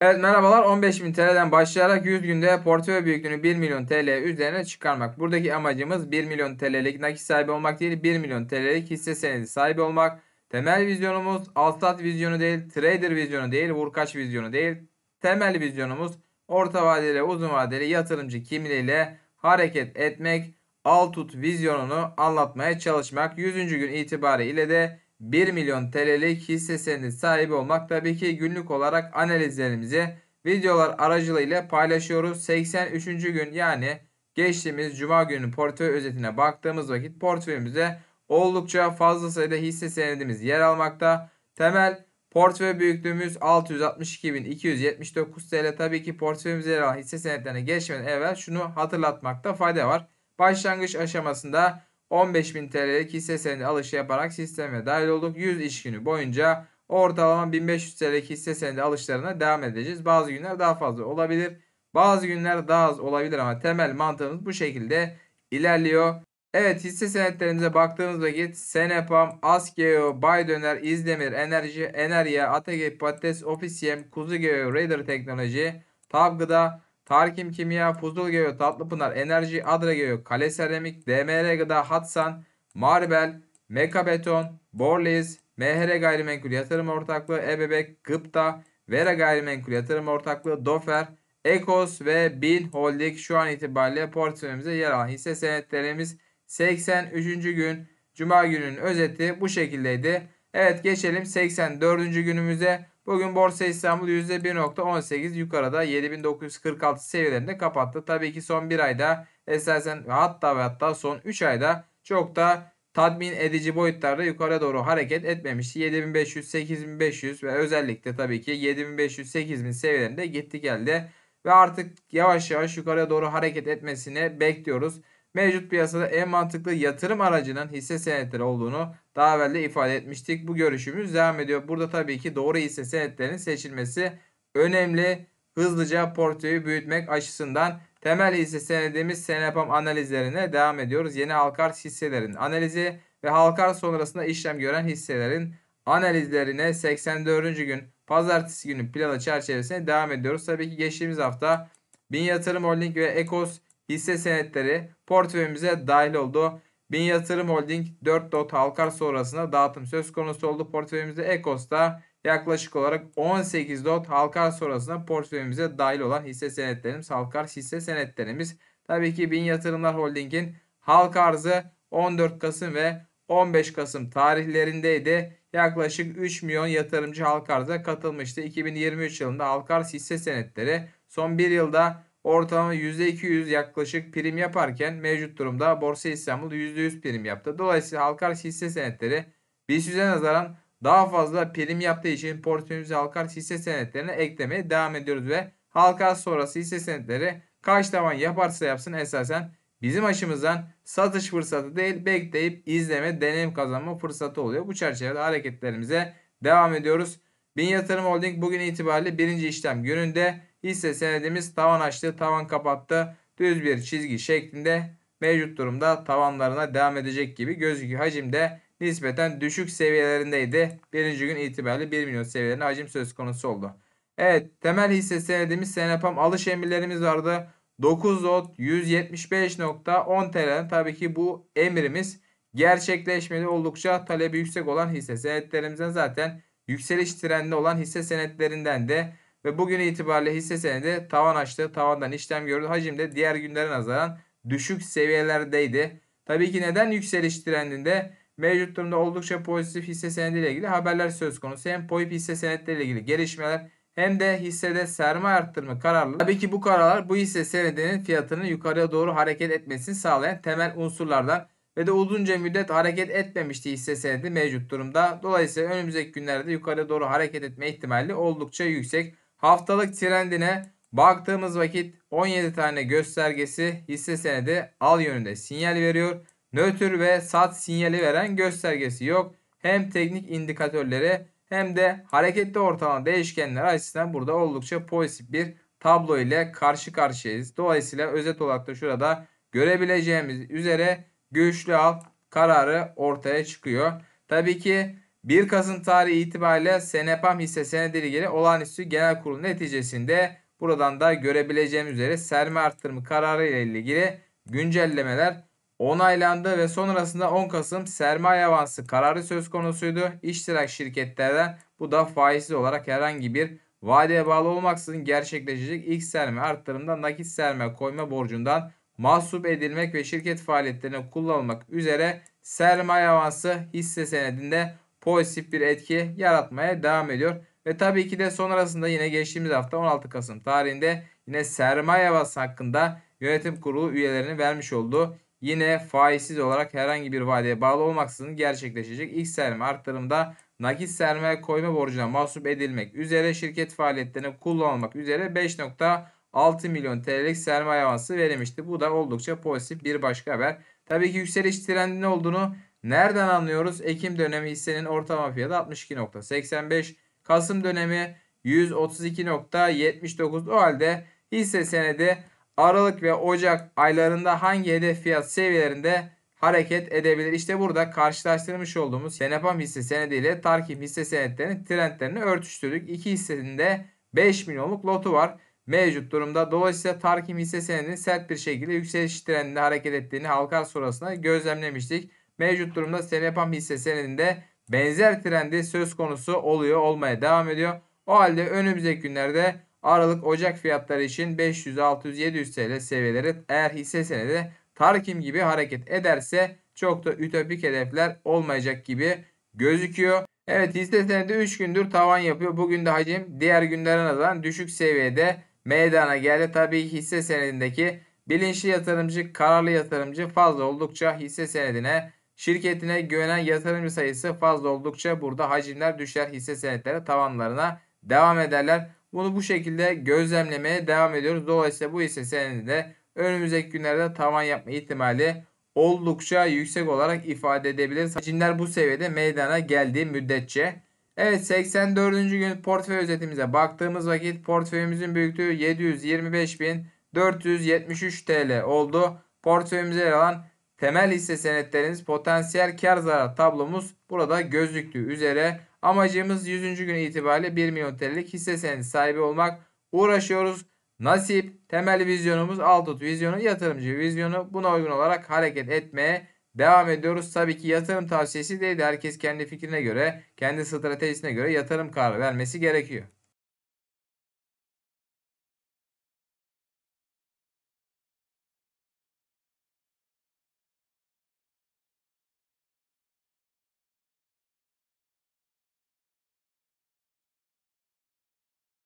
Evet merhabalar 15.000 TL'den başlayarak 100 günde portföy büyüklüğünü 1 milyon TL üzerine çıkarmak. Buradaki amacımız 1 milyon TL'lik nakit sahibi olmak değil 1 milyon TL'lik hisse senedi sahibi olmak. Temel vizyonumuz Alstat vizyonu değil, Trader vizyonu değil, Vurkaç vizyonu değil. Temel vizyonumuz orta vadeli uzun vadeli yatırımcı kimliğiyle hareket etmek. Altut vizyonunu anlatmaya çalışmak. 100. gün itibariyle de 1 milyon TL'lik hisse senedi sahibi olmak tabii ki günlük olarak analizlerimizi videolar aracılığıyla paylaşıyoruz. 83. gün yani geçtiğimiz cuma günü portföy özetine baktığımız vakit portföyümüzde oldukça fazla sayıda hisse senedimiz yer almakta. Temel portföy büyüklüğümüz 662.279 TL. Tabii ki portföyümüze yer alan hisse senetlerine geçmeden evvel şunu hatırlatmakta fayda var. Başlangıç aşamasında 15.000 TL'lik hisse senedi alışı yaparak sisteme dahil olduk. 100 iş günü boyunca ortalama 1500 TL'lik hisse senedi alışlarına devam edeceğiz. Bazı günler daha fazla olabilir. Bazı günler daha az olabilir ama temel mantığımız bu şekilde ilerliyor. Evet hisse senetlerimize baktığımız vakit Senepam, Askeo, Baydöner, İzdemir, Enerji, Enerya, ATG, Patates, Ofisiyem, Kuzugeo, Raider Teknoloji, Tavgıda, Tarkim Kimya, Fuzul Geyo, Tatlıpınar, Enerji, Adra Geyo, Kale Seramik, DMR Gıda, Hatsan, Marbel, Meka Beton, Borliz, MHR Gayrimenkul Yatırım Ortaklığı, EBB, Gıpta, Vera Gayrimenkul Yatırım Ortaklığı, Dofer, Ekos ve Bin Holding şu an itibariyle portföyümüze yer alan hisse senetlerimiz 83. gün Cuma gününün özeti bu şekildeydi. Evet geçelim 84. günümüze. Bugün Borsa İstanbul %1.18 yukarıda 7946 seviyelerinde kapattı. Tabii ki son bir ayda esasen hatta ve hatta son 3 ayda çok da tatmin edici boyutlarda yukarı doğru hareket etmemişti. 7500, 8500 ve özellikle tabii ki 7500, 8000 seviyelerinde gitti geldi. Ve artık yavaş yavaş yukarıya doğru hareket etmesini bekliyoruz mevcut piyasada en mantıklı yatırım aracının hisse senetleri olduğunu daha evvel de ifade etmiştik. Bu görüşümüz devam ediyor. Burada tabii ki doğru hisse senetlerinin seçilmesi önemli. Hızlıca portföyü büyütmek açısından temel hisse senedimiz Senepam analizlerine devam ediyoruz. Yeni halkar hisselerin analizi ve halkar sonrasında işlem gören hisselerin analizlerine 84. gün pazartesi günü planı çerçevesinde devam ediyoruz. Tabii ki geçtiğimiz hafta Bin Yatırım Holding ve Ekos hisse senetleri portföyümüze dahil oldu. Bin Yatırım Holding 4 dot halkar sonrasında dağıtım söz konusu oldu. Portföyümüzde Ekos'ta yaklaşık olarak 18 dot halkar sonrasında portföyümüze dahil olan hisse senetlerimiz halkar hisse senetlerimiz. Tabii ki Bin Yatırımlar Holding'in halk arzı 14 Kasım ve 15 Kasım tarihlerindeydi. Yaklaşık 3 milyon yatırımcı halk arza katılmıştı. 2023 yılında halk arz hisse senetleri son bir yılda ortalama %200 yaklaşık prim yaparken mevcut durumda Borsa İstanbul %100 prim yaptı. Dolayısıyla halkar hisse senetleri BIST 100'e nazaran daha fazla prim yaptığı için portföyümüzü halkar hisse senetlerine eklemeye devam ediyoruz ve halka sonrası hisse senetleri kaç tavan yaparsa yapsın esasen bizim açımızdan satış fırsatı değil bekleyip izleme deneyim kazanma fırsatı oluyor. Bu çerçevede hareketlerimize devam ediyoruz. Bin Yatırım Holding bugün itibariyle birinci işlem gününde hisse senedimiz tavan açtı, tavan kapattı. Düz bir çizgi şeklinde mevcut durumda tavanlarına devam edecek gibi gözüküyor. Hacimde nispeten düşük seviyelerindeydi. Birinci gün itibariyle 1 milyon seviyelerine hacim söz konusu oldu. Evet temel hisse senedimiz Senepam alış emirlerimiz vardı. 9 lot 175.10 TL'den tabii ki bu emrimiz gerçekleşmedi oldukça talebi yüksek olan hisse senetlerimizden zaten yükseliş trendi olan hisse senetlerinden de ve bugün itibariyle hisse senedi tavan açtı. Tavandan işlem gördü. Hacim de diğer günlere nazaran düşük seviyelerdeydi. Tabii ki neden yükseliş trendinde mevcut durumda oldukça pozitif hisse senediyle ilgili haberler söz konusu. Hem POİP hisse senetleriyle ilgili gelişmeler hem de hissede sermaye arttırma kararları. Tabii ki bu kararlar bu hisse senedinin fiyatının yukarıya doğru hareket etmesini sağlayan temel unsurlardan ve de uzunca müddet hareket etmemişti hisse senedi mevcut durumda. Dolayısıyla önümüzdeki günlerde yukarı doğru hareket etme ihtimali oldukça yüksek. Haftalık trendine baktığımız vakit 17 tane göstergesi hisse senedi al yönünde sinyal veriyor. Nötr ve sat sinyali veren göstergesi yok. Hem teknik indikatörleri hem de hareketli ortalama değişkenler açısından burada oldukça pozitif bir tablo ile karşı karşıyayız. Dolayısıyla özet olarak da şurada görebileceğimiz üzere güçlü al kararı ortaya çıkıyor. Tabii ki 1 Kasım tarihi itibariyle Senepam hisse senedi geri olağanüstü genel kurulu neticesinde buradan da görebileceğimiz üzere sermaye arttırma kararı ile ilgili güncellemeler onaylandı ve sonrasında 10 Kasım sermaye avansı kararı söz konusuydu. İştirak şirketlerden bu da faizli olarak herhangi bir vadeye bağlı olmaksızın gerçekleşecek ilk sermaye arttırımda nakit sermaye koyma borcundan mahsup edilmek ve şirket faaliyetlerine kullanılmak üzere sermaye avansı hisse senedinde pozitif bir etki yaratmaya devam ediyor. Ve tabii ki de sonrasında yine geçtiğimiz hafta 16 Kasım tarihinde yine sermaye avansı hakkında yönetim kurulu üyelerinin vermiş olduğu yine faizsiz olarak herhangi bir vadeye bağlı olmaksızın gerçekleşecek ilk sermaye arttırımda nakit sermaye koyma borcuna mahsup edilmek üzere şirket faaliyetlerine kullanılmak üzere 5. 6 milyon TL'lik sermaye avansı verilmişti. Bu da oldukça pozitif bir başka haber. Tabii ki yükseliş trendinin olduğunu nereden anlıyoruz? Ekim dönemi hissenin ortalama fiyatı 62.85. Kasım dönemi 132.79. O halde hisse senedi Aralık ve Ocak aylarında hangi hedef fiyat seviyelerinde hareket edebilir? İşte burada karşılaştırmış olduğumuz Senepam hisse senedi ile Tarkim hisse senetlerinin trendlerini örtüştürdük. İki hissesinde 5 milyonluk lotu var mevcut durumda. Dolayısıyla Tarkim hisse senedinin sert bir şekilde yükseliş trendinde hareket ettiğini halkar sonrasında gözlemlemiştik. Mevcut durumda Senepam hisse senedinde benzer trendi söz konusu oluyor olmaya devam ediyor. O halde önümüzdeki günlerde Aralık Ocak fiyatları için 500 600 700 TL seviyeleri eğer hisse senedi Tarkim gibi hareket ederse çok da ütopik hedefler olmayacak gibi gözüküyor. Evet hisse senedi 3 gündür tavan yapıyor. Bugün de hacim diğer günlere nazaran düşük seviyede meydana geldi. Tabii hisse senedindeki bilinçli yatırımcı, kararlı yatırımcı fazla oldukça hisse senedine, şirketine güvenen yatırımcı sayısı fazla oldukça burada hacimler düşer hisse senetleri tavanlarına devam ederler. Bunu bu şekilde gözlemlemeye devam ediyoruz. Dolayısıyla bu hisse senedinde önümüzdeki günlerde tavan yapma ihtimali oldukça yüksek olarak ifade edebiliriz. Hacimler bu seviyede meydana geldiği müddetçe Evet 84. gün portföy özetimize baktığımız vakit portföyümüzün büyüklüğü 725.473 TL oldu. Portföyümüze yer alan temel hisse senetlerimiz potansiyel kar zarar tablomuz burada gözüktüğü üzere. Amacımız 100. gün itibariyle 1 milyon TL'lik hisse senedi sahibi olmak uğraşıyoruz. Nasip temel vizyonumuz Altut vizyonu yatırımcı vizyonu buna uygun olarak hareket etmeye Devam ediyoruz. Tabii ki yatırım tavsiyesi değil de herkes kendi fikrine göre, kendi stratejisine göre yatırım kararı vermesi gerekiyor.